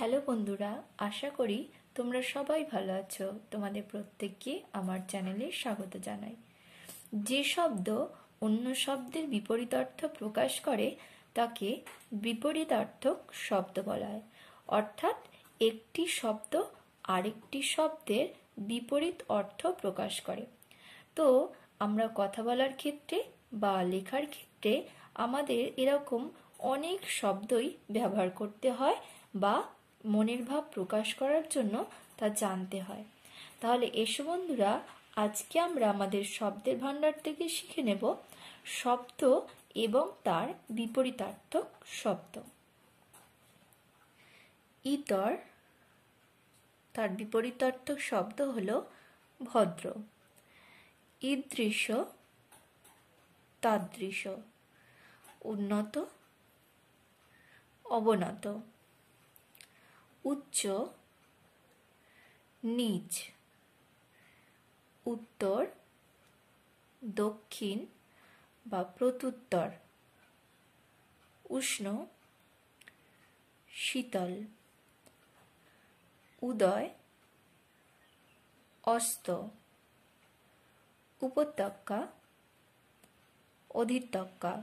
hello বন্ধুরা আশা করি তোমরা সবাই ভালো আছো তোমাদের প্রত্যেককে আমার চ্যানেলে স্বাগত জানাই যে শব্দ অন্য শব্দের বিপরীত অর্থ প্রকাশ করে তাকে বিপরীতার্থক শব্দ বলা হয় অর্থাৎ একটি শব্দ আরেকটি শব্দের বিপরীত অর্থ প্রকাশ করে তো আমরা কথা বলার ক্ষেত্রে বা লেখার ক্ষেত্রে আমাদের এরকম অনেক শব্দই ব্যবহার করতে হয় বা মনের ভাব প্রকাশ করার জন্য তা জানতে হয় তাহলে এসো বন্ধুরা আজকে আমরা আমাদের শব্দের ভাণ্ডার থেকে শিখে নেব শব্দ এবং তার বিপরীতার্থক শব্দ ইতর তার বিপরীতার্থক শব্দ হল ভদ্র ঈদৃশ্য তাদৃশ্য উন্নত অবনত উচ্চ নিচ উত্তর দক্ষিণ বা প্রত্যুত্তর উষ্ণ শীতল উদয় অস্ত উপত্যকা অধিত্যকা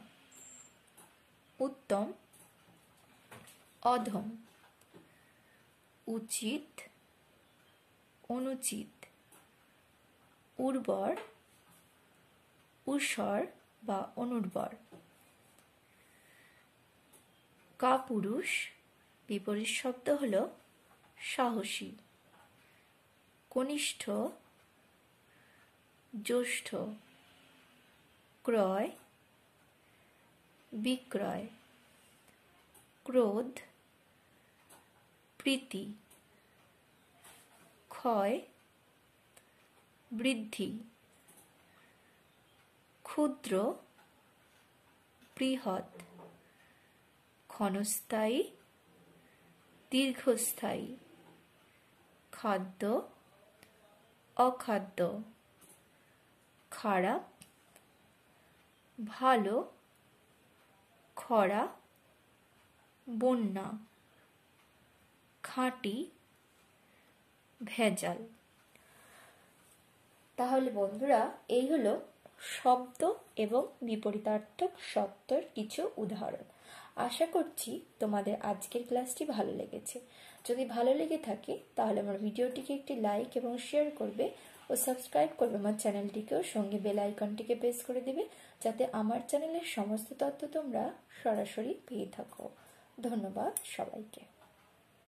উত্তম অধম উচিত অনুচিত উর্বর উসর বা অনুর্বর কাপুরুষ বিপরীত শব্দ হল সাহসী কনিষ্ঠ জ্যৈষ্ঠ ক্রয় বিক্রয় ক্রোধ প্রীতি ক্ষয় বৃদ্ধি ক্ষুদ্র বৃহৎ ক্ষণস্থায়ী দীর্ঘস্থায়ী খাদ্য অখাদ্য খারাপ ভালো খরা বন্যা খাঁটি ভেজাল তাহলে বন্ধুরা এই হলো শব্দ এবং বিপরীতার্থক শব্দর কিছু উদাহরণ আশা করছি তোমাদের আজকের ক্লাসটি ভালো লেগেছে যদি ভালো লেগে থাকে তাহলে আমার ভিডিওটিকে একটি লাইক এবং শেয়ার করবে ও সাবস্ক্রাইব করবে আমার চ্যানেলটিকেও সঙ্গে বেল আইকনটিকে প্রেস করে দিবে যাতে আমার চ্যানেলের সমস্ত তথ্য তোমরা সরাসরি পেয়ে থাকো ধন্যবাদ সবাইকে